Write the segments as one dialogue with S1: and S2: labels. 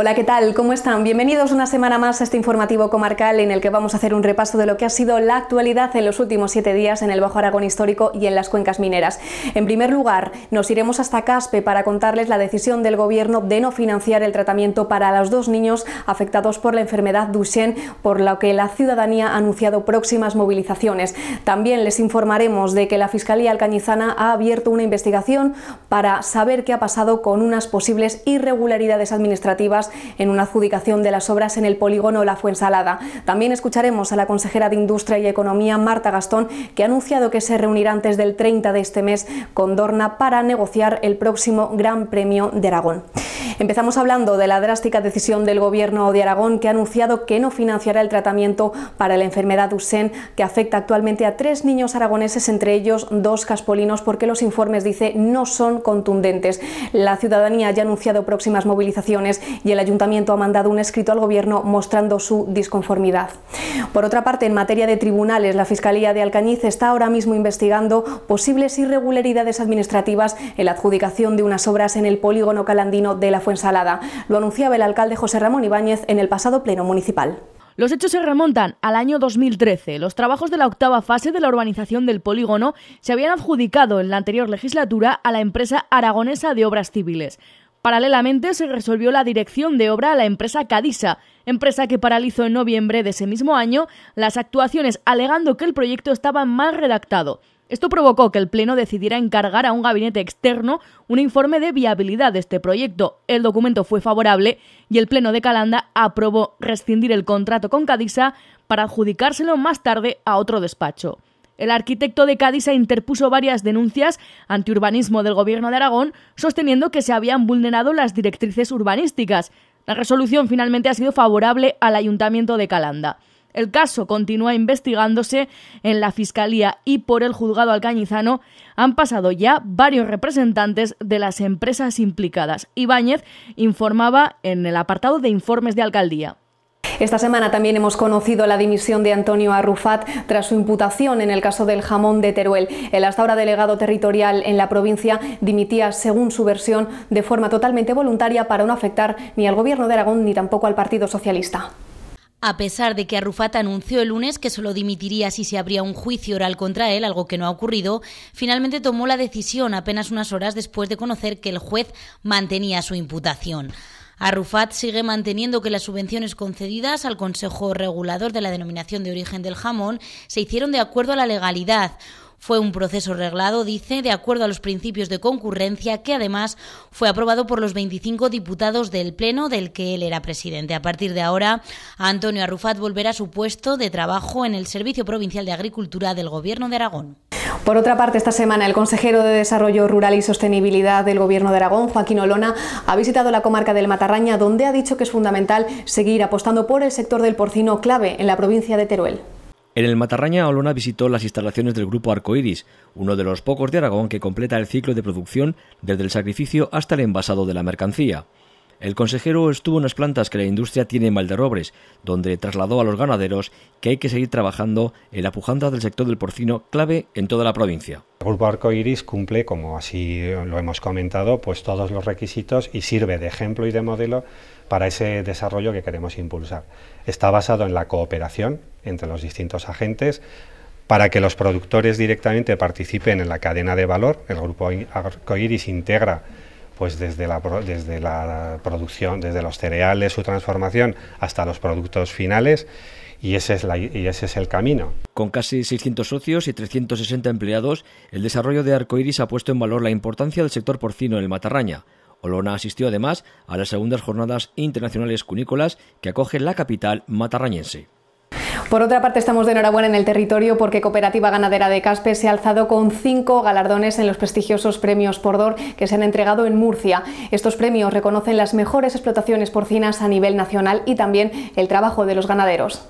S1: Hola, ¿qué tal? ¿Cómo están? Bienvenidos una semana más a este informativo comarcal en el que vamos a hacer un repaso de lo que ha sido la actualidad en los últimos siete días en el Bajo Aragón Histórico y en las cuencas mineras. En primer lugar, nos iremos hasta Caspe para contarles la decisión del Gobierno de no financiar el tratamiento para los dos niños afectados por la enfermedad Duchenne, por lo que la ciudadanía ha anunciado próximas movilizaciones. También les informaremos de que la Fiscalía Alcañizana ha abierto una investigación para saber qué ha pasado con unas posibles irregularidades administrativas en una adjudicación de las obras en el polígono La Fuensalada. También escucharemos a la consejera de Industria y Economía, Marta Gastón, que ha anunciado que se reunirá antes del 30 de este mes con Dorna para negociar el próximo Gran Premio de Aragón. Empezamos hablando de la drástica decisión del Gobierno de Aragón que ha anunciado que no financiará el tratamiento para la enfermedad Usen que afecta actualmente a tres niños aragoneses, entre ellos dos caspolinos, porque los informes, dice, no son contundentes. La ciudadanía ya ha anunciado próximas movilizaciones y el ayuntamiento ha mandado un escrito al Gobierno mostrando su disconformidad. Por otra parte, en materia de tribunales, la Fiscalía de Alcañiz está ahora mismo investigando posibles irregularidades administrativas en la adjudicación de unas obras en el polígono calandino de la Ensalada Lo anunciaba el alcalde José Ramón Ibáñez en el pasado pleno municipal.
S2: Los hechos se remontan al año 2013. Los trabajos de la octava fase de la urbanización del polígono se habían adjudicado en la anterior legislatura a la empresa aragonesa de obras civiles. Paralelamente se resolvió la dirección de obra a la empresa Cadisa, empresa que paralizó en noviembre de ese mismo año las actuaciones alegando que el proyecto estaba mal redactado. Esto provocó que el Pleno decidiera encargar a un gabinete externo un informe de viabilidad de este proyecto. El documento fue favorable y el Pleno de Calanda aprobó rescindir el contrato con Cadisa para adjudicárselo más tarde a otro despacho. El arquitecto de Cadisa interpuso varias denuncias ante urbanismo del Gobierno de Aragón, sosteniendo que se habían vulnerado las directrices urbanísticas. La resolución finalmente ha sido favorable al Ayuntamiento de Calanda. El caso continúa investigándose en la Fiscalía y por el juzgado alcañizano han pasado ya varios representantes de las empresas implicadas. Ibáñez informaba en el apartado de informes de alcaldía. Esta semana también
S1: hemos conocido la dimisión de Antonio Arrufat tras su imputación en el caso del jamón de Teruel. El hasta ahora delegado territorial en la provincia dimitía, según su versión, de forma totalmente voluntaria para no afectar ni al gobierno de Aragón ni tampoco al Partido Socialista.
S2: A pesar de que Arrufat anunció el lunes que solo dimitiría si se abría un juicio oral contra él, algo que no ha ocurrido, finalmente tomó la decisión apenas unas horas después de conocer que el juez mantenía su imputación. Arrufat sigue manteniendo que las subvenciones concedidas al Consejo Regulador de la Denominación de Origen del Jamón se hicieron de acuerdo a la legalidad. Fue un proceso reglado, dice, de acuerdo a los principios de concurrencia, que además fue aprobado por los 25 diputados del Pleno del que él era presidente. A partir de ahora, Antonio Arrufat volverá a su puesto de trabajo en el Servicio Provincial de Agricultura del Gobierno de Aragón. Por
S1: otra parte, esta semana el consejero de Desarrollo Rural y Sostenibilidad del Gobierno de Aragón, Joaquín Olona, ha visitado la comarca del Matarraña, donde ha dicho que es fundamental seguir apostando por el sector del porcino clave en la provincia de Teruel.
S3: En el Matarraña, Olona visitó las instalaciones del Grupo Arcoiris, uno de los pocos de Aragón que completa el ciclo de producción desde el sacrificio hasta el envasado de la mercancía. El consejero estuvo en las plantas que la industria tiene en Valderobres, donde trasladó a los ganaderos que hay que seguir trabajando en la pujanza del sector del porcino clave en toda la provincia. El Grupo Arcoiris cumple, como así lo hemos comentado, pues todos los requisitos y sirve de ejemplo y de modelo para ese desarrollo que queremos impulsar. Está basado en la cooperación entre los distintos agentes para que los productores directamente participen en la cadena de valor. El grupo Arcoiris integra pues desde la, producción, desde los cereales, su transformación, hasta los productos finales y ese, es y ese es el camino. Con casi 600 socios y 360 empleados, el desarrollo de Arcoiris ha puesto en valor la importancia del sector porcino en el Matarraña, Olona asistió además a las segundas jornadas internacionales cunícolas que acoge la capital matarrañense.
S1: Por otra parte, estamos de enhorabuena en el territorio porque Cooperativa Ganadera de Caspe se ha alzado con cinco galardones en los prestigiosos premios Pordor que se han entregado en Murcia. Estos premios reconocen las mejores explotaciones porcinas a nivel nacional y también el trabajo de los ganaderos.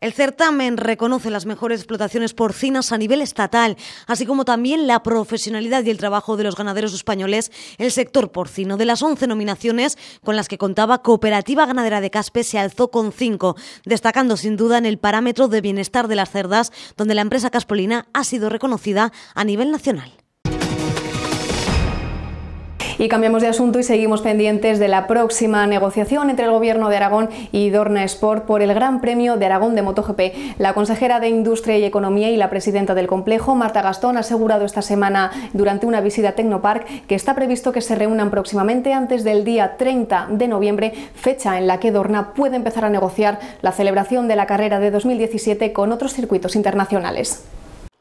S4: El certamen reconoce las mejores explotaciones porcinas a nivel estatal, así como también la profesionalidad y el trabajo de los ganaderos españoles, el sector porcino. De las 11 nominaciones con las que contaba, Cooperativa Ganadera de Caspe se alzó con 5, destacando sin duda en el parámetro de bienestar de las cerdas, donde la empresa caspolina ha sido reconocida a nivel nacional. Y cambiamos de asunto y seguimos
S1: pendientes de la próxima negociación entre el Gobierno de Aragón y Dorna Sport por el Gran Premio de Aragón de MotoGP. La consejera de Industria y Economía y la presidenta del complejo, Marta Gastón, ha asegurado esta semana durante una visita a Tecnopark que está previsto que se reúnan próximamente antes del día 30 de noviembre, fecha en la que Dorna puede empezar a negociar la celebración
S2: de la carrera de 2017 con otros circuitos internacionales.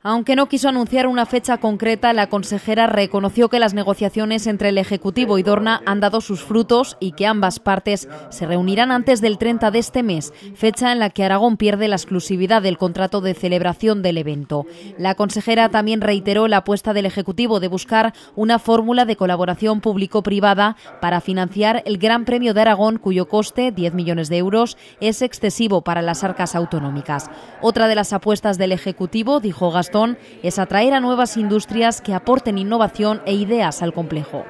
S2: Aunque no quiso anunciar una fecha concreta, la consejera reconoció que las negociaciones entre el Ejecutivo y Dorna han dado sus frutos y que ambas partes se reunirán antes del 30 de este mes, fecha en la que Aragón pierde la exclusividad del contrato de celebración del evento. La consejera también reiteró la apuesta del Ejecutivo de buscar una fórmula de colaboración público-privada para financiar el Gran Premio de Aragón, cuyo coste, 10 millones de euros, es excesivo para las arcas autonómicas. Otra de las apuestas del Ejecutivo, dijo Gas es atraer a nuevas industrias que aporten innovación e ideas al complejo.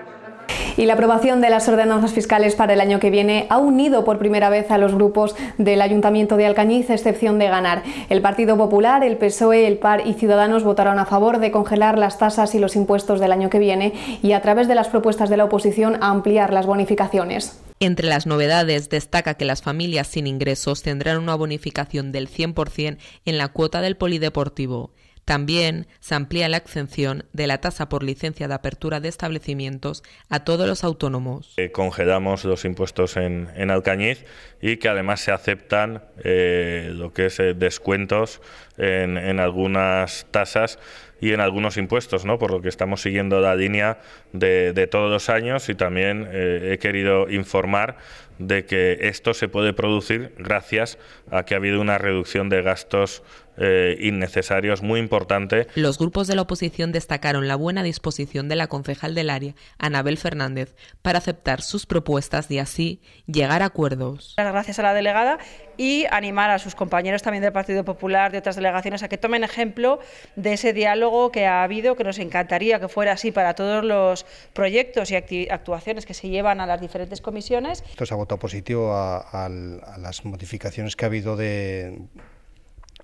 S1: Y la aprobación de las ordenanzas fiscales para el año que viene ha unido por primera vez a los grupos del Ayuntamiento de Alcañiz, excepción de ganar. El Partido Popular, el PSOE, el PAR y Ciudadanos votaron a favor de congelar las tasas y los impuestos del año que viene y a través de las propuestas de la oposición a ampliar las
S5: bonificaciones. Entre las novedades destaca que las familias sin ingresos tendrán una bonificación del 100% en la cuota del polideportivo. También se amplía la exención de la tasa por licencia de apertura de establecimientos a todos los autónomos.
S6: Eh, congelamos los impuestos en, Alcañiz y que además se aceptan eh, lo que es eh, descuentos en, algunas tasas y en algunos impuestos, ¿no? por lo que estamos siguiendo la línea de, todos los años y también he querido informar de que esto se puede producir gracias a que ha habido una reducción de gastos eh, innecesarios, muy importante.
S5: Los grupos de la oposición destacaron la buena disposición de la concejal del área, Anabel Fernández, para aceptar sus propuestas y así llegar a acuerdos.
S6: Gracias a la delegada y animar a sus compañeros también del Partido Popular, de otras delegaciones, a que tomen ejemplo de ese diálogo que ha habido, que nos encantaría que fuera así para todos los proyectos y actuaciones que se llevan a las diferentes comisiones. Esto se ha votado positivo a las modificaciones que ha habido de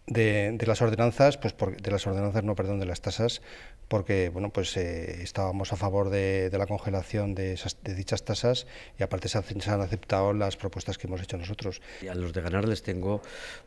S6: de, de, las ordenanzas, pues por, de las ordenanzas, no, perdón, de las tasas, porque bueno, pues, eh, estábamos a favor de, la congelación de, dichas tasas y aparte se, han aceptado las propuestas que hemos hecho nosotros. a los
S3: de ganar les tengo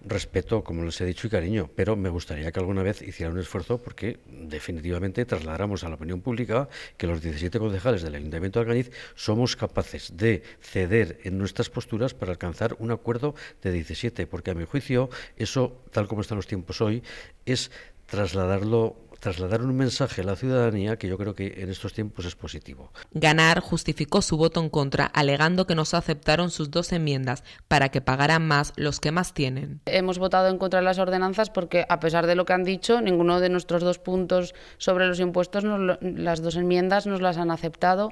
S3: respeto, como les he dicho, y cariño, pero me gustaría que alguna vez hicieran un esfuerzo porque definitivamente trasladáramos a la opinión pública que los 17 concejales del Ayuntamiento de Alganiz somos capaces de ceder en nuestras posturas para alcanzar un acuerdo de 17, porque a mi juicio eso, tal como están los tiempos hoy, es trasladarlo trasladar un mensaje a la ciudadanía que yo creo que en estos tiempos es positivo.
S5: Ganar justificó su voto en contra alegando que no se aceptaron sus dos enmiendas para que pagaran más los que más tienen.
S4: Hemos votado en contra de las ordenanzas porque a pesar de lo que han dicho, ninguno de nuestros dos puntos sobre los impuestos, las dos enmiendas nos las han aceptado,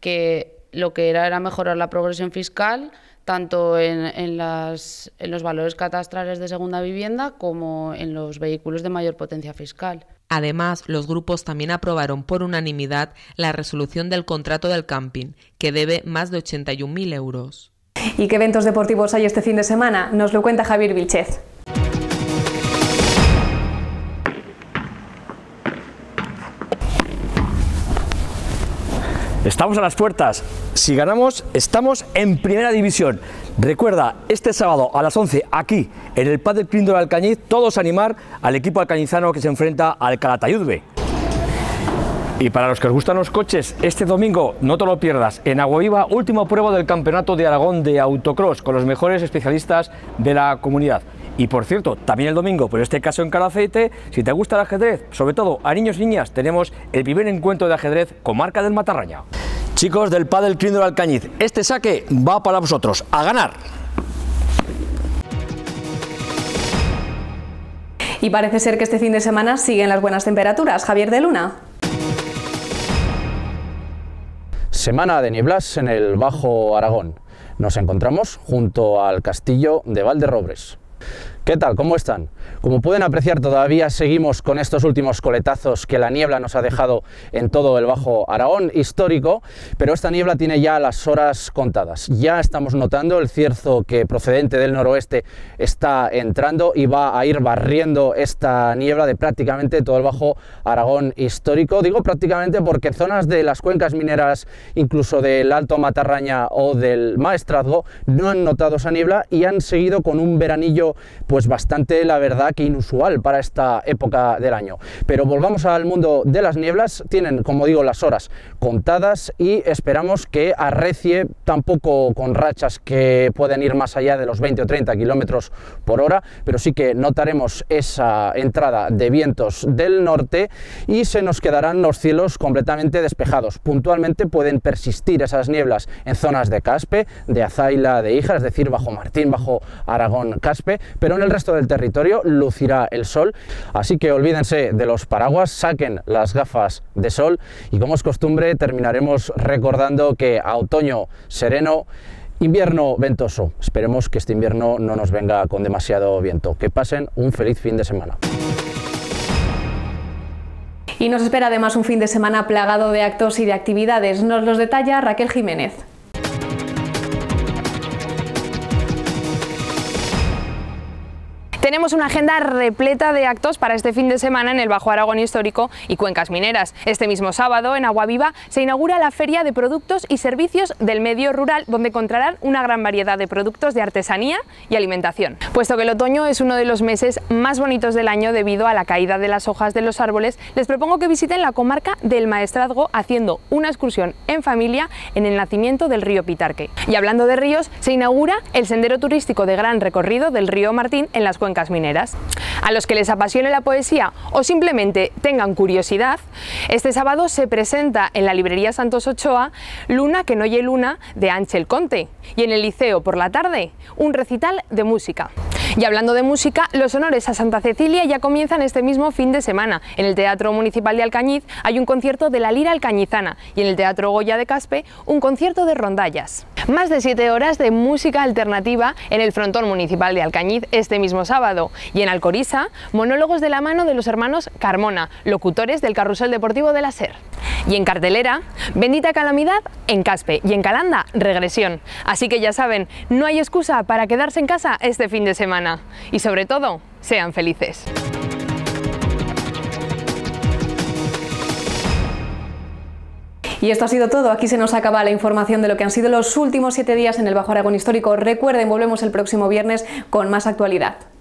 S4: que lo que era era mejorar la progresión fiscal, tanto en, los valores catastrales de segunda vivienda como en los vehículos de mayor potencia fiscal.
S5: Además, los grupos también aprobaron por unanimidad la resolución del contrato del camping, que debe más de 81.000 euros.
S1: ¿Y qué eventos deportivos hay este fin de semana? Nos lo cuenta Javier Vilchez.
S3: Estamos a las puertas. Si ganamos, estamos en primera división. Recuerda, este sábado a las 11, aquí, en el Padre del Alcañiz, todos animar al equipo alcañizano que se enfrenta al Calatayudbe. Y para los que os gustan los coches, este domingo no te lo pierdas. En Aguaviva, última prueba del Campeonato de Aragón de Autocross con los mejores especialistas de la comunidad. Y por cierto, también el domingo, por este caso en Calaceite, si te gusta el ajedrez, sobre todo a niños y niñas, tenemos el primer encuentro de ajedrez con Marca del Matarraña. Chicos del Padel Club del Alcañiz, este saque va para vosotros. ¡A ganar!
S1: Y parece ser que este fin de semana siguen las buenas temperaturas. Javier de Luna.
S6: Semana de nieblas en el Bajo Aragón. Nos encontramos junto al castillo de Valderrobres. ¿Qué tal? ¿Cómo están? Como pueden apreciar, todavía seguimos con estos últimos coletazos que la niebla nos ha dejado en todo el Bajo Aragón histórico, pero esta niebla tiene ya las horas contadas. Ya estamos notando el cierzo que procedente del noroeste está entrando y va a ir barriendo esta niebla de prácticamente todo el Bajo Aragón histórico. Digo prácticamente porque zonas de las cuencas mineras, incluso del Alto Matarraña o del Maestrazgo, no han notado esa niebla y han seguido con un veranillo pues, pues bastante, la verdad, que inusual para esta época del año. Pero volvamos al mundo de las nieblas, tienen, como digo, las horas contadas y esperamos que arrecie tampoco con rachas que pueden ir más allá de los 20 o 30 kilómetros por hora, pero sí que notaremos esa entrada de vientos del norte y se nos quedarán los cielos completamente despejados. Puntualmente pueden persistir esas nieblas en zonas de Caspe, de Azaila, de Hija, es decir, bajo Martín, bajo Aragón, Caspe, pero el resto del territorio lucirá el sol, así que olvídense de los paraguas, saquen las gafas de sol y como es costumbre terminaremos recordando que a otoño sereno, invierno ventoso. Esperemos que este invierno no nos venga con demasiado viento. Que pasen un feliz fin de semana.
S1: Y nos espera además un fin de semana plagado de actos y de actividades. Nos los detalla Raquel Jiménez.
S4: Tenemos una agenda repleta de actos para este fin de semana en el Bajo Aragón Histórico y Cuencas Mineras. Este mismo sábado, en Viva, se inaugura la Feria de Productos y Servicios del Medio Rural, donde encontrarán una gran variedad de productos de artesanía y alimentación. Puesto que el otoño es uno de los meses más bonitos del año debido a la caída de las hojas de los árboles, les propongo que visiten la comarca del Maestrazgo haciendo una excursión en familia en el nacimiento del río Pitarque. Y hablando de ríos, se inaugura el sendero turístico de gran recorrido del río Martín en las cuencas mineras. A los que les apasione la poesía o simplemente tengan curiosidad, este sábado se presenta en la librería Santos Ochoa Luna que no oye luna de Ángel Conte y en el liceo por la tarde un recital de música. Y hablando de música, los honores a Santa Cecilia ya comienzan este mismo fin de semana. En el Teatro Municipal de Alcañiz hay un concierto de la lira alcañizana y en el Teatro Goya de Caspe un concierto de rondallas. Más de siete horas de música alternativa en el frontón municipal de Alcañiz este mismo sábado y en Alcoriza, monólogos de la mano de los hermanos Carmona, locutores del carrusel deportivo de la SER. Y en cartelera, Bendita Calamidad en Caspe y en Calanda, Regresión. Así que ya saben, no hay excusa para quedarse en casa este fin de semana y sobre todo, sean felices.
S1: Y esto ha sido todo. Aquí se nos acaba la información de lo que han sido los últimos siete días en el Bajo Aragón Histórico. Recuerden, volvemos el próximo viernes con más actualidad.